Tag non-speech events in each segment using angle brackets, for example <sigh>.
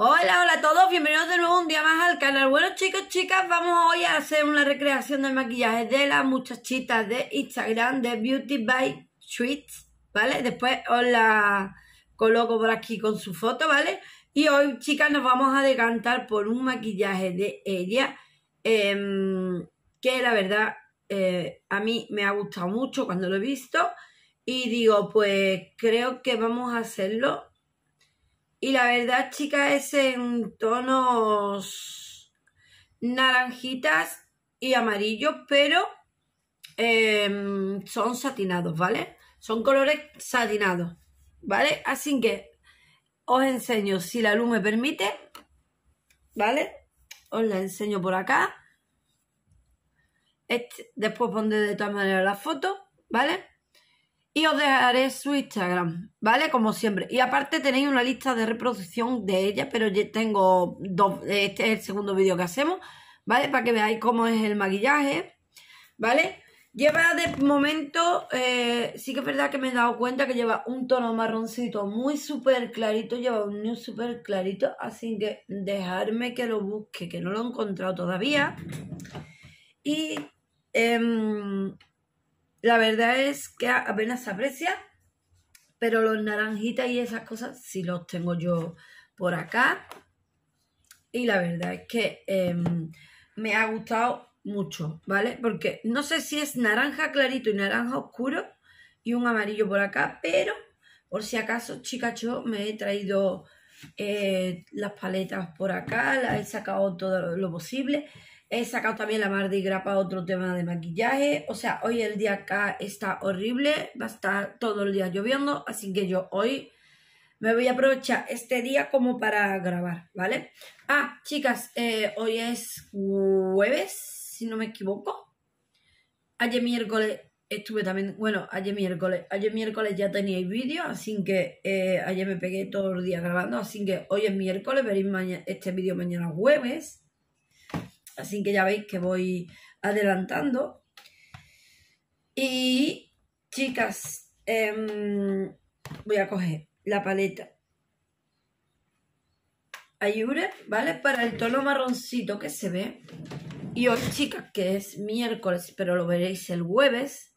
Hola, hola a todos, bienvenidos de nuevo un día más al canal. Bueno chicos, chicas, vamos hoy a hacer una recreación del maquillaje de las muchachitas de Instagram de Beauty by Sweets, ¿vale? Después os la coloco por aquí con su foto, ¿vale? Y hoy, chicas, nos vamos a decantar por un maquillaje de ella em, que la verdad eh, a mí me ha gustado mucho cuando lo he visto y digo, pues creo que vamos a hacerlo y la verdad, chicas, es en tonos naranjitas y amarillos, pero em, son satinados, ¿vale? Son colores satinados, ¿vale? Así que os enseño, si la luz me permite, ¿vale? Os la enseño por acá. Este, después pondré de todas maneras la foto, ¿vale? os dejaré su Instagram, ¿vale? Como siempre. Y aparte tenéis una lista de reproducción de ella, pero yo tengo dos, este es el segundo vídeo que hacemos, ¿vale? Para que veáis cómo es el maquillaje, ¿vale? Lleva de momento, eh, sí que es verdad que me he dado cuenta que lleva un tono marroncito muy súper clarito, lleva un nude súper clarito, así que dejarme que lo busque, que no lo he encontrado todavía. Y... Em, la verdad es que apenas se aprecia, pero los naranjitas y esas cosas sí los tengo yo por acá. Y la verdad es que em, me ha gustado mucho, ¿vale? Porque no sé si es naranja clarito y naranja oscuro y un amarillo por acá, pero por si acaso, chicas, yo me he traído eh, las paletas por acá, las he sacado todo lo posible He sacado también la Mardi Gras para otro tema de maquillaje. O sea, hoy el día acá está horrible. Va a estar todo el día lloviendo. Así que yo hoy me voy a aprovechar este día como para grabar, ¿vale? Ah, chicas, eh, hoy es jueves, si no me equivoco. Ayer miércoles estuve también, bueno, ayer miércoles, ayer miércoles ya teníais vídeo, así que eh, ayer me pegué todo el día grabando, así que hoy es miércoles, veréis este vídeo mañana jueves. Así que ya veis que voy adelantando. Y chicas, em, voy a coger la paleta Ayure, ¿vale? Para el tono marroncito que se ve. Y hoy, chicas, que es miércoles, pero lo veréis el jueves,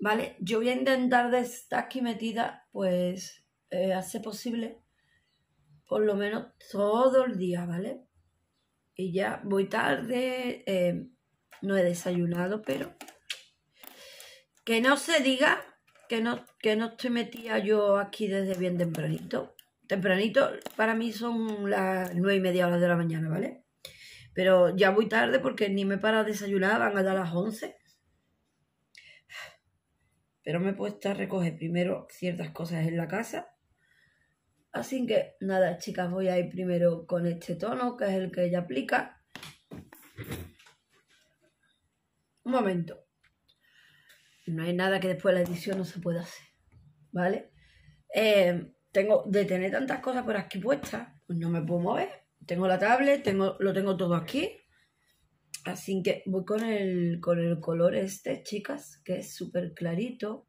¿vale? Yo voy a intentar de estar aquí metida, pues, hace eh, posible, por lo menos todo el día, ¿vale? Y ya voy tarde, eh, no he desayunado, pero que no se diga que no, que no estoy metida yo aquí desde bien tempranito. Tempranito para mí son las nueve y media horas de la mañana, ¿vale? Pero ya voy tarde porque ni me para desayunar, van a dar las once. Pero me he puesto a recoger primero ciertas cosas en la casa Así que nada, chicas, voy a ir primero con este tono, que es el que ella aplica. Un momento. No hay nada que después la edición no se pueda hacer, ¿vale? Eh, tengo de tener tantas cosas por aquí puestas, pues no me puedo mover. Tengo la tablet, tengo, lo tengo todo aquí. Así que voy con con el color este, chicas, que es súper clarito.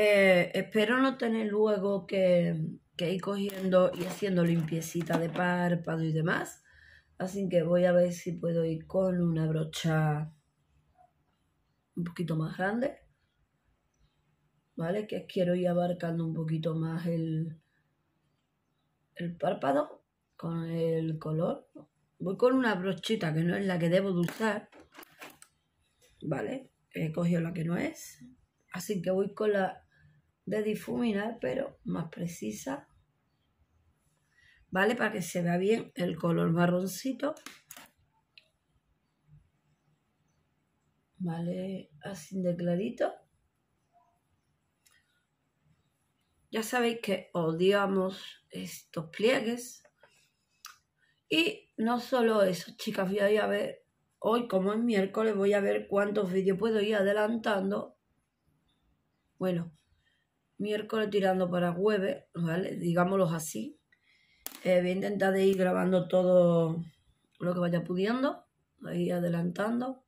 Eh, espero no tener luego que, ir cogiendo y haciendo limpiecita de párpado y demás. Así que voy a ver si puedo ir con una brocha un poquito más grande. ¿Vale? Que quiero ir abarcando un poquito más el, el párpado con el color. Voy con una brochita que no es la que debo de usar. ¿Vale? He cogido la que no es. Así que voy con la de difuminar, pero más precisa, ¿vale? Para que se vea bien el color marroncito. ¿Vale? Así de clarito. Ya sabéis que odiamos estos pliegues. Y no solo eso, chicas, voy a a ver, hoy como es miércoles, voy a ver cuántos vídeos puedo ir adelantando. Bueno, miércoles tirando para jueves, ¿vale? Digámoslo así. Eh, voy a intentar de ir grabando todo lo que vaya pudiendo, ahí adelantando,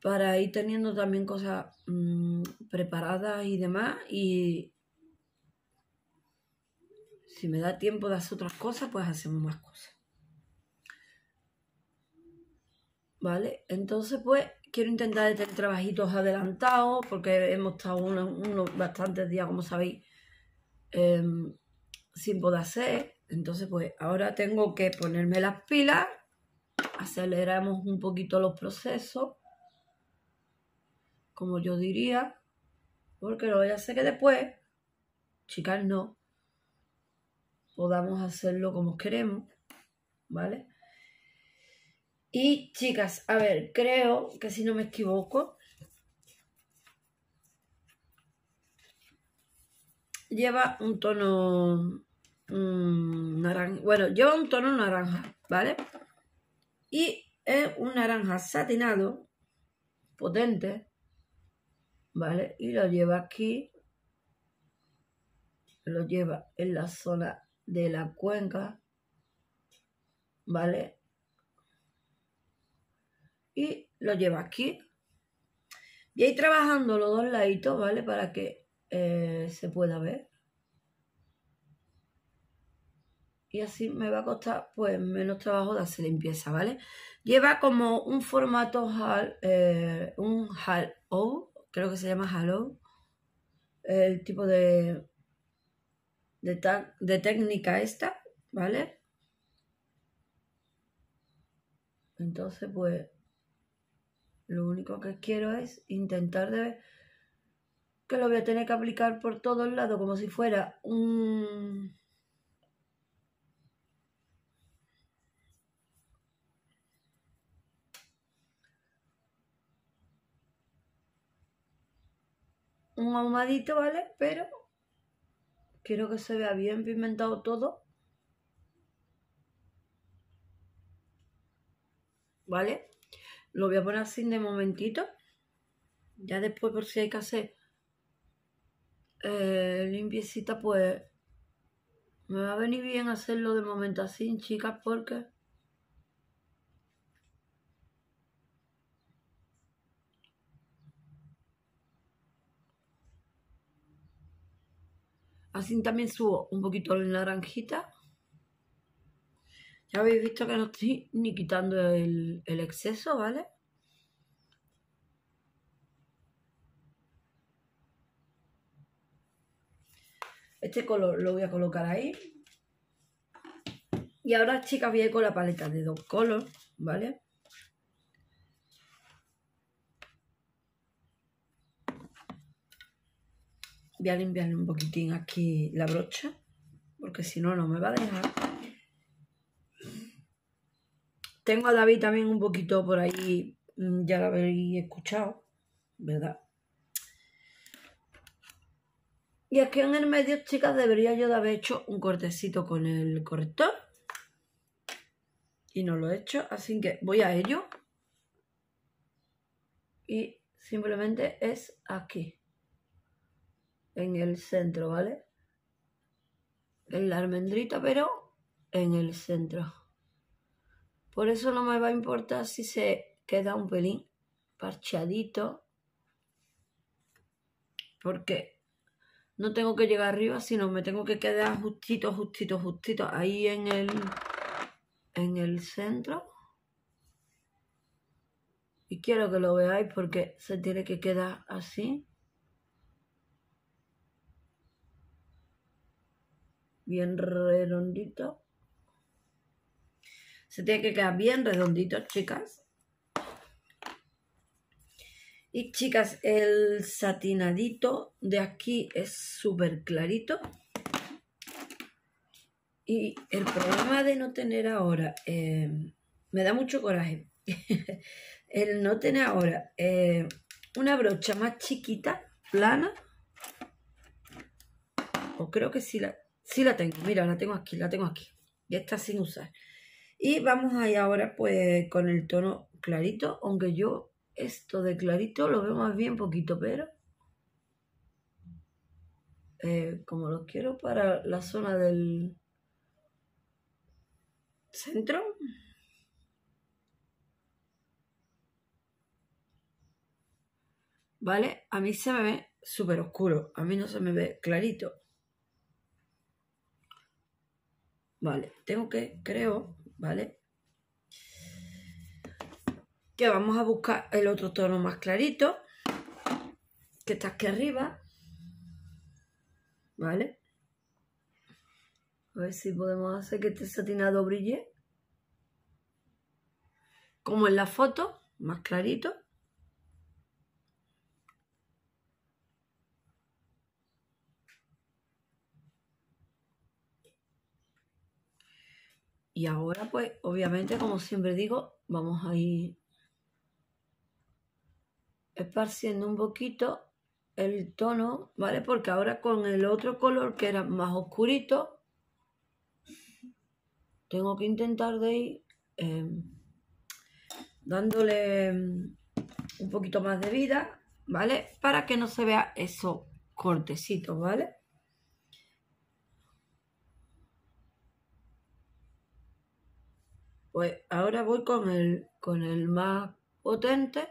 para ir teniendo también cosas mm, preparadas y demás. Y si me da tiempo de hacer otras cosas, pues hacemos más cosas. ¿Vale? Entonces, pues quiero intentar tener trabajitos adelantados porque hemos estado unos, bastantes días, como sabéis, em, sin poder hacer. Entonces, pues ahora tengo que ponerme las pilas, aceleramos un poquito los procesos, como yo diría, porque lo voy a sé que después, chicas, no, podamos hacerlo como queremos, ¿vale? Y chicas, a ver, creo que si no me equivoco, lleva un tono mm, naranja, bueno, lleva un tono naranja, ¿vale? Y es un naranja satinado, potente, ¿vale? Y lo lleva aquí, lo lleva en la zona de la cuenca, ¿vale? y lo lleva aquí. Y ahí trabajando los dos laditos, ¿vale? Para que eh, se pueda ver. Y así me va a costar pues menos trabajo de hacer limpieza, ¿vale? Lleva como un formato hal, eh, un hal o creo que se llama halo. El tipo de, de, de técnica esta, ¿vale? Entonces, pues lo único que quiero es intentar de que lo voy a tener que aplicar por todos lados como si fuera un un ahumadito, ¿vale? Pero quiero que se vea bien pigmentado todo. ¿Vale? Lo voy a poner así de momentito. Ya después por si hay que hacer eh, limpiecita, pues me va a venir bien hacerlo de momento así, chicas, porque... Así también subo un poquito la naranjita. Ya habéis visto que no estoy ni quitando el, exceso, ¿vale? Este color lo voy a colocar ahí. Y ahora, chicas, voy a ir con la paleta de dos colores, ¿vale? Voy a limpiar un poquitín aquí la brocha, porque si no, no me va a dejar. Tengo a David también un poquito por ahí, mm, ya lo habéis escuchado, ¿verdad? Y aquí en el medio, chicas, debería yo de haber hecho un cortecito con el corrector. Y no lo he hecho, así que voy a ello. Y simplemente es aquí. En el centro, ¿vale? En la almendrita, pero en el centro. Por eso no me va a importar si se queda un pelín parchadito, porque no tengo que llegar arriba, sino me tengo que quedar justito, justito, justito, ahí en el, en el centro. Y quiero que lo veáis porque se tiene que quedar así. Bien redondito. Se tiene que quedar bien redondito, chicas. Y chicas, el satinadito de aquí es súper clarito. Y el problema de no tener ahora, em, me da mucho coraje, <laughs> el no tener ahora em, una brocha más chiquita, plana, o creo que sí la, sí la tengo, mira, la tengo aquí, la tengo aquí, ya está sin usar. Y vamos ahí ahora pues con el tono clarito, aunque yo esto de clarito lo veo más bien poquito, pero eh, como lo quiero para la zona del centro. ¿Vale? A mí se me ve súper oscuro, a mí no se me ve clarito. Vale, tengo que, creo, ¿vale? Que vamos a buscar el otro tono más clarito, que está aquí arriba, ¿vale? A ver si podemos hacer que este satinado brille, como en la foto, más clarito. Y ahora, pues, obviamente, como siempre digo, vamos a ir esparciendo un poquito el tono, ¿vale? Porque ahora con el otro color que era más oscurito, tengo que intentar de ir em, dándole em, un poquito más de vida, ¿vale? Para que no se vea esos cortecitos, ¿vale? Pues ahora voy con el, con el más potente.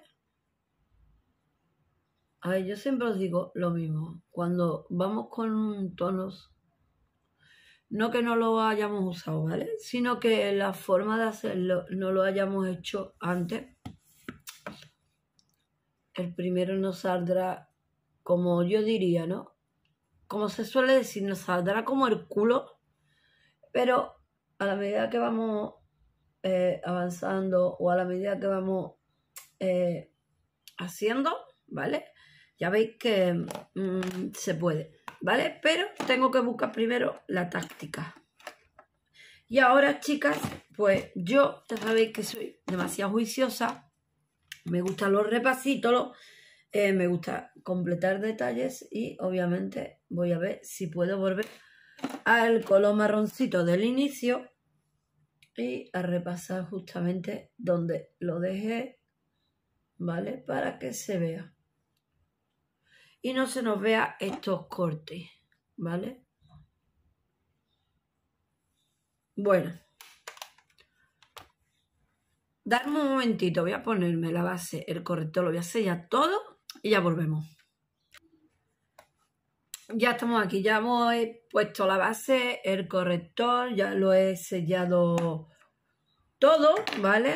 A ver, yo siempre os digo lo mismo. Cuando vamos con tonos, no que no lo hayamos usado, ¿vale? Sino que la forma de hacerlo no lo hayamos hecho antes. El primero nos saldrá, como yo diría, ¿no? Como se suele decir, nos saldrá como el culo. Pero a la medida que vamos eh, avanzando o a la medida que vamos eh, haciendo, ¿vale? Ya veis que mm, se puede, ¿vale? Pero tengo que buscar primero la táctica. Y ahora, chicas, pues yo, ya sabéis que soy demasiado juiciosa, me gustan los repasitos, eh, me gusta completar detalles y obviamente voy a ver si puedo volver al color marroncito del inicio y a repasar justamente donde lo dejé, ¿vale? Para que se vea. Y no se nos vea estos cortes, ¿vale? Bueno. Darme un momentito, voy a ponerme la base, el corrector, lo voy a sellar todo y ya volvemos ya estamos aquí, ya hemos puesto la base, el corrector, ya lo he sellado todo, ¿vale?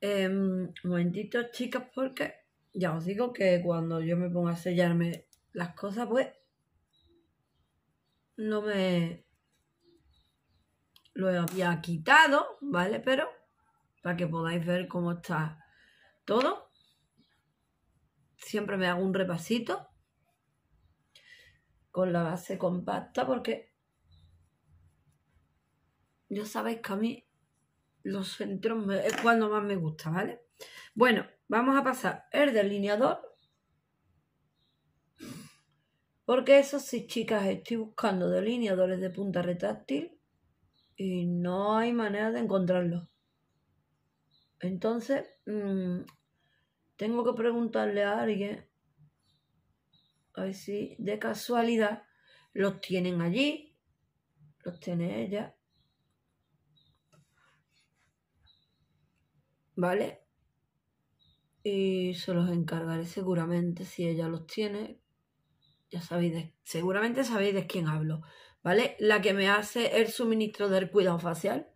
Momentitos, em, un momentito, chicas, porque ya os digo que cuando yo me pongo a sellarme las cosas, pues no me lo había quitado, ¿vale? Pero para que podáis ver cómo está todo. Siempre me hago un repasito con la base compacta porque ya sabéis que a mí los centros es cuando más me gusta, ¿vale? Bueno, vamos a pasar el delineador. Porque eso sí, chicas, estoy buscando delineadores de punta retráctil y no hay manera de encontrarlos. Entonces, mm, tengo que preguntarle a alguien a ver si de casualidad los tienen allí, los tiene ella. ¿Vale? Y se los encargaré seguramente si ella los tiene. Ya sabéis, seguramente sabéis de quién hablo. ¿Vale? La que me hace el suministro del cuidado facial.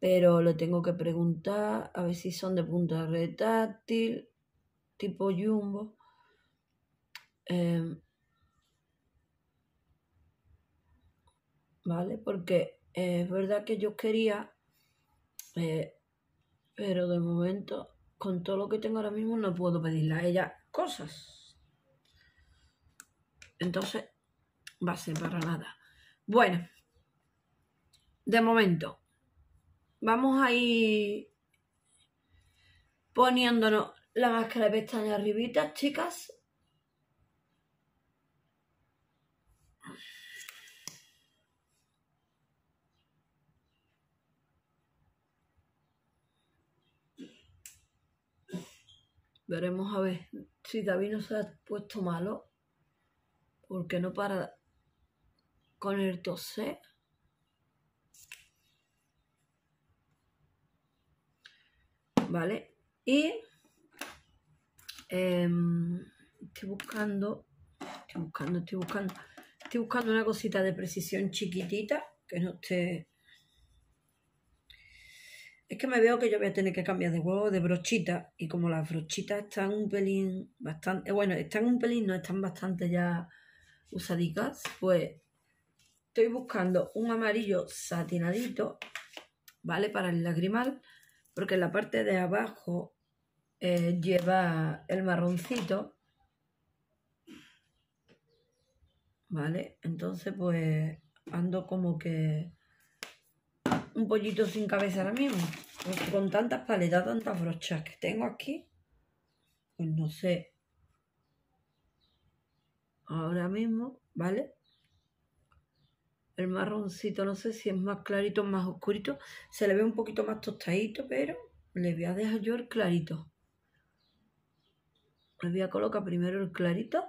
Pero le tengo que preguntar a ver si son de punta retáctil, tipo jumbo. Em, ¿Vale? Porque es verdad que yo quería, eh, pero de momento, con todo lo que tengo ahora mismo, no puedo pedirle a ella cosas. Entonces, va a ser para nada. Bueno, de momento, vamos a ir poniéndonos la máscara de pestañas arribita chicas. Veremos a ver si David no se ha puesto malo. Porque no para con el tosé. ¿Vale? Y em, estoy buscando, estoy buscando, estoy buscando, estoy buscando una cosita de precisión chiquitita que no esté es que me veo que yo voy a tener que cambiar de huevo de brochita. Y como las brochitas están un pelín bastante. Eh, bueno, están un pelín, no están bastante ya usadicas. Pues estoy buscando un amarillo satinadito, ¿vale? Para el lagrimal. Porque en la parte de abajo eh, lleva el marroncito. ¿Vale? Entonces, pues ando como que un pollito sin cabeza ahora mismo. Pues con tantas paletas, tantas brochas que tengo aquí. Pues no sé. Ahora mismo, ¿vale? El marroncito, no sé si es más clarito o más oscurito. Se le ve un poquito más tostadito, pero le voy a dejar yo el clarito. Le voy a colocar primero el clarito.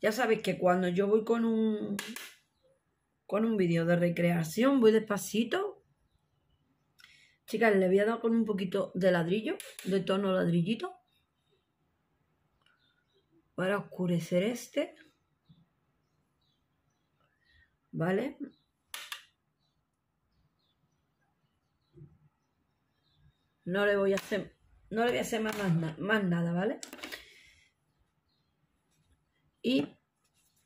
Ya sabéis que cuando yo voy con un, con un vídeo de recreación, voy despacito. Chicas, le voy a dar con un poquito de ladrillo, de tono ladrillito. Para oscurecer este. ¿Vale? No le voy a hacer, no le voy a hacer más nada, ¿vale? Y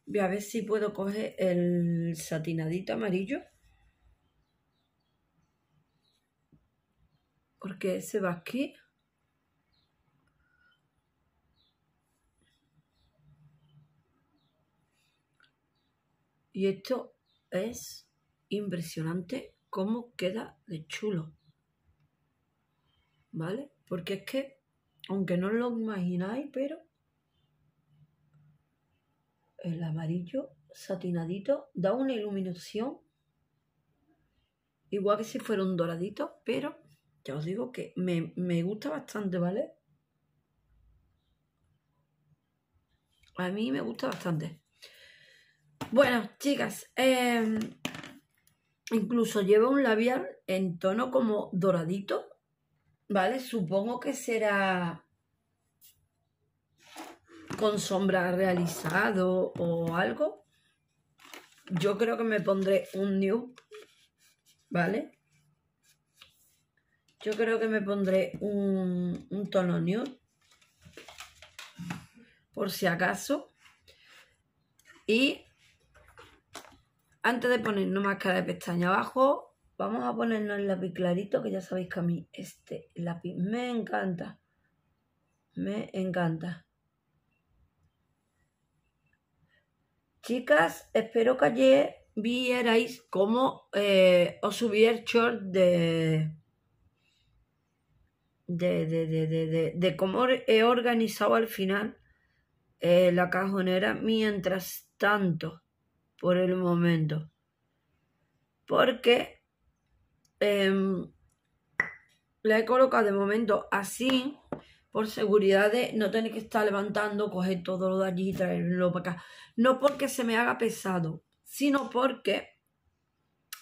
voy a ver si puedo coger el satinadito amarillo. Porque ese va aquí. Y esto es impresionante cómo queda de chulo. ¿Vale? Porque es que, aunque no lo imagináis, pero el amarillo satinadito da una iluminación igual que si fuera un doradito, pero ya os digo que me, gusta bastante, ¿vale? A mí me gusta bastante. Bueno, chicas, em, incluso lleva un labial en tono como doradito, ¿vale? Supongo que será con sombra realizado o algo, yo creo que me pondré un new, ¿vale? Yo creo que me pondré un, tono nude, por si acaso. Y antes de ponernos cara de pestaña abajo, vamos a ponernos el lápiz clarito, que ya sabéis que a mí este lápiz me encanta. Me encanta. Chicas, espero que ayer vierais cómo eh, os subí el short de de, de, de, de, cómo he organizado al final eh, la cajonera mientras tanto, por el momento. Porque em, la he colocado de momento así por seguridad de no tener que estar levantando, coger todo lo de allí y traerlo para acá. No porque se me haga pesado, sino porque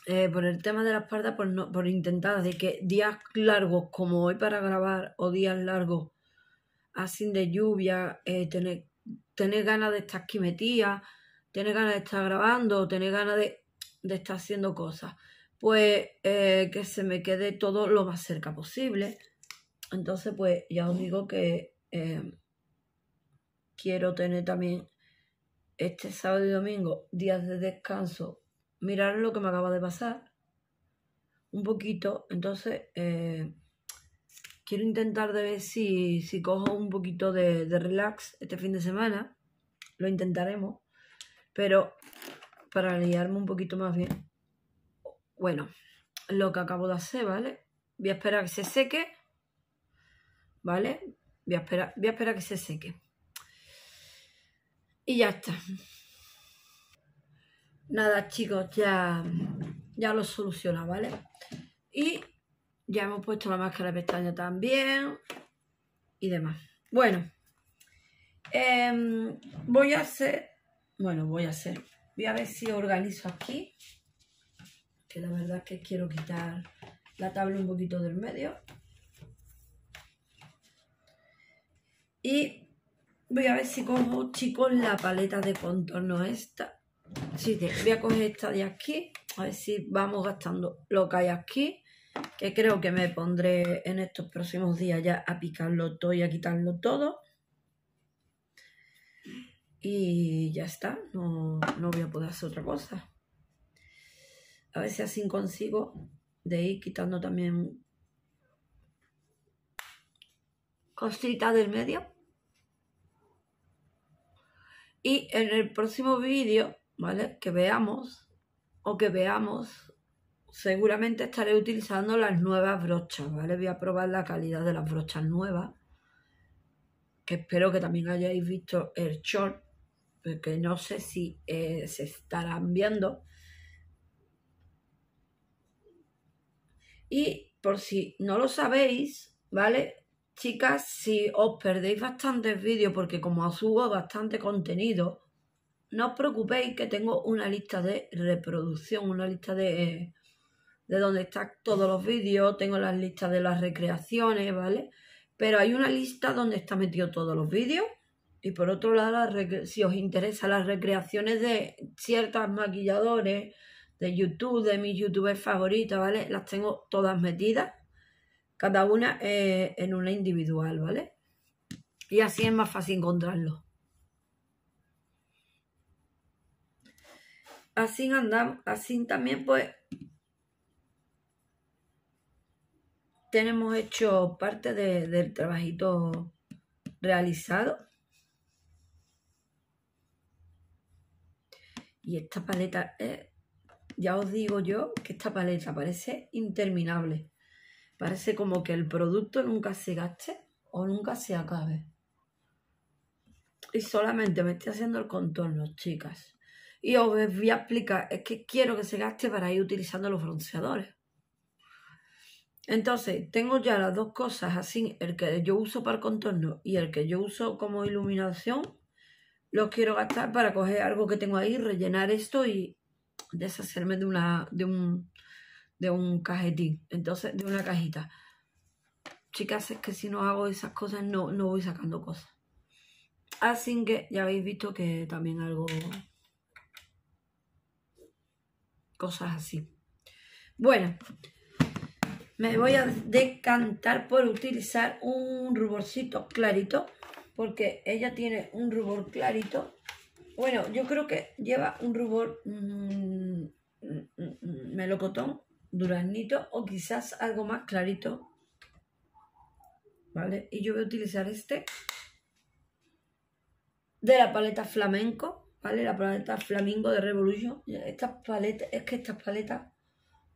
eh, por el tema de la espalda, por, no, por intentar de que días largos como hoy para grabar o días largos así de lluvia, eh, tener, tener ganas de estar aquí metida, tener ganas de estar grabando, tener ganas de, estar haciendo cosas, pues eh, que se me quede todo lo más cerca posible entonces, pues ya os digo que em, quiero tener también este sábado y domingo días de descanso. Mirar lo que me acaba de pasar un poquito. Entonces, em, quiero intentar de ver si, si cojo un poquito de, de relax este fin de semana. Lo intentaremos. Pero para liarme un poquito más bien. Bueno, lo que acabo de hacer, ¿vale? Voy a esperar que se seque ¿vale? Voy a esperar, voy a, esperar que se seque. Y ya está. Nada, chicos, ya, ya lo soluciona, ¿vale? Y ya hemos puesto la máscara de pestaña también y demás. Bueno, em, voy a hacer, bueno, voy a hacer, voy a ver si organizo aquí, que la verdad es que quiero quitar la tabla un poquito del medio. Y voy a ver si cojo, chicos, la paleta de contorno esta. Sí, voy a coger esta de aquí, a ver si vamos gastando lo que hay aquí. Que creo que me pondré en estos próximos días ya a picarlo todo y a quitarlo todo. Y ya está, no, no voy a poder hacer otra cosa. A ver si así consigo de ir quitando también constrita del medio. Y en el próximo vídeo, ¿vale? Que veamos o que veamos, seguramente estaré utilizando las nuevas brochas, ¿vale? Voy a probar la calidad de las brochas nuevas, que espero que también hayáis visto el short, porque no sé si eh, se estarán viendo. Y por si no lo sabéis, ¿vale? Chicas, si os perdéis bastantes vídeos, porque como subo bastante contenido, no os preocupéis que tengo una lista de reproducción, una lista de, de donde están todos los vídeos, tengo las listas de las recreaciones, ¿vale? Pero hay una lista donde está metido todos los vídeos. Y por otro lado, si os interesa las recreaciones de ciertas maquilladores de YouTube, de mis youtubers favoritos, ¿vale? Las tengo todas metidas cada una eh, en una individual, ¿vale? Y así es más fácil encontrarlo. Así andamos, así también pues tenemos hecho parte del trabajito realizado. Y esta paleta, eh, ya os digo yo que esta paleta parece interminable. Parece como que el producto nunca se gaste o nunca se acabe. Y solamente me estoy haciendo el contorno, chicas. Y os voy a explicar, es que quiero que se gaste para ir utilizando los bronceadores. Entonces, tengo ya las dos cosas así, el que yo uso para el contorno y el que yo uso como iluminación, los quiero gastar para coger algo que tengo ahí, rellenar esto y deshacerme de, una, de, un, de un cajetín, entonces de una cajita. Chicas, es que si no hago esas cosas no, no voy sacando cosas. Así ah, que ya habéis visto que también algo... Cosas así. Bueno, me voy a decantar por utilizar un ruborcito clarito. Porque ella tiene un rubor clarito. Bueno, yo creo que lleva un rubor mm, mm, mm, melocotón duraznito o quizás algo más clarito. ¿Vale? Y yo voy a utilizar este de la paleta flamenco, ¿vale? La paleta flamingo de Revolution. Estas paletas, es que estas paletas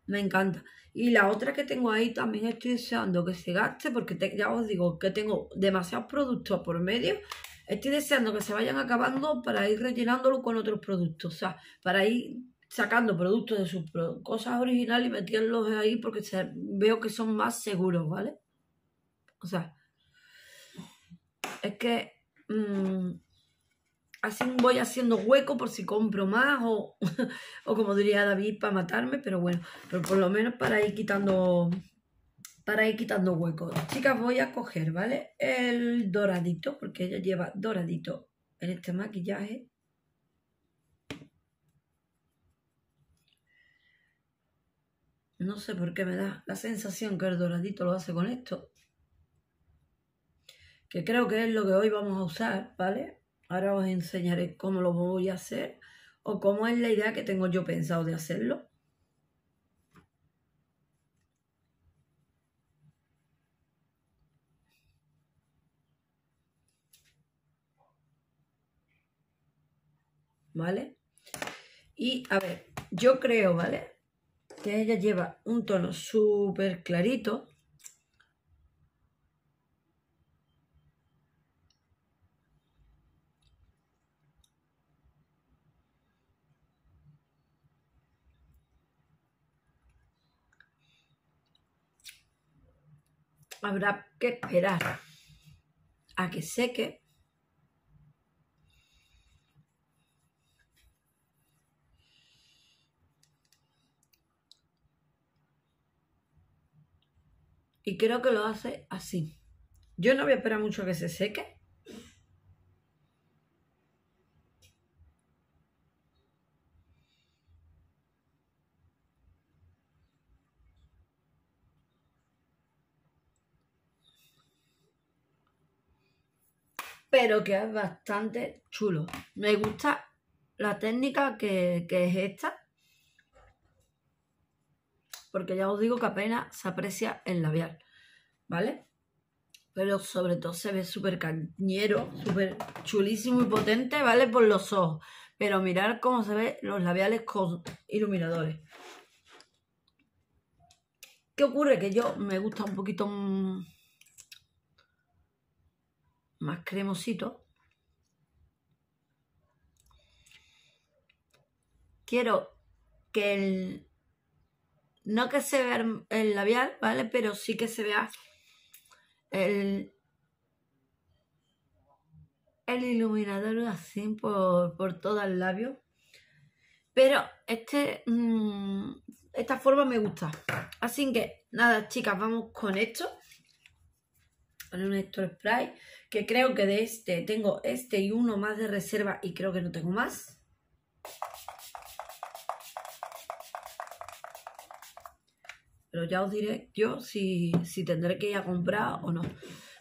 me encantan. Y la otra que tengo ahí también estoy deseando que se gaste porque ya os digo que tengo demasiados productos por medio. Estoy deseando que se vayan acabando para ir rellenándolo con otros productos, o sea, para ir sacando productos de sus cosas originales y metiéndolos ahí porque veo que son más seguros, ¿vale? O sea, es que mm, así voy haciendo hueco por si compro más o, <laughs> como diría David para matarme, pero bueno, pero por lo menos para ir quitando para ir quitando hueco. Chicas, voy a coger, ¿vale? El doradito, porque ella lleva doradito en este maquillaje. No sé por qué me da la sensación que el doradito lo hace con esto. Que creo que es lo que hoy vamos a usar, ¿vale? Ahora os enseñaré cómo lo voy a hacer o cómo es la idea que tengo yo pensado de hacerlo. ¿Vale? Y a ver, yo creo, ¿vale? que ella lleva un tono súper clarito. Habrá que esperar a que seque Y creo que lo hace así. Yo no voy a esperar mucho a que se seque. Pero que es bastante chulo. Me gusta la técnica que, que es esta porque ya os digo que apenas se aprecia el labial, ¿vale? Pero sobre todo se ve súper cañero, súper chulísimo y potente, ¿vale? Por los ojos. Pero mirar cómo se ven los labiales con iluminadores. ¿Qué ocurre? Que yo me gusta un poquito más cremosito. Quiero que el no que se vea el labial, ¿vale? Pero sí que se vea el, el iluminador así por, todo el labio. Pero este, mm, esta forma me gusta. Así que, nada, chicas, vamos con esto. Con un extra spray, que creo que de este tengo este y uno más de reserva y creo que no tengo más. Pero ya os diré yo si, si tendré que ir a comprar o no.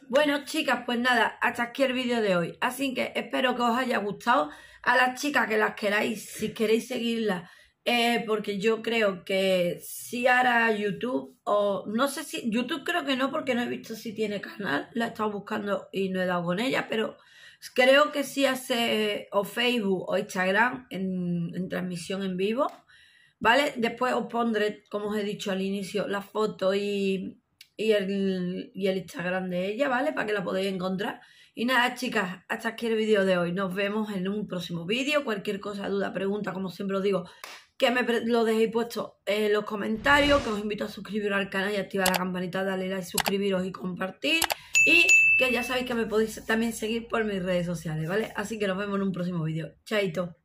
Bueno, chicas, pues nada, hasta aquí el vídeo de hoy. Así que espero que os haya gustado. A las chicas que las queráis, si queréis seguirlas, eh, porque yo creo que si hará YouTube, o no sé si, YouTube creo que no, porque no he visto si tiene canal, la he estado buscando y no he dado con ella, pero creo que sí hace o Facebook o Instagram en transmisión en vivo. ¿vale? Después os pondré, como os he dicho al inicio, la foto y, y, el, Instagram de ella, ¿vale? Para que la podáis encontrar. Y nada, chicas, hasta aquí el vídeo de hoy. Nos vemos en un próximo vídeo. Cualquier cosa, duda, pregunta, como siempre os digo, que me lo dejéis puesto en los comentarios, que os invito a suscribiros al canal y activar la campanita, darle like, suscribiros y compartir. Y que ya sabéis que me podéis también seguir por mis redes sociales, ¿vale? Así que nos vemos en un próximo vídeo. Chaito.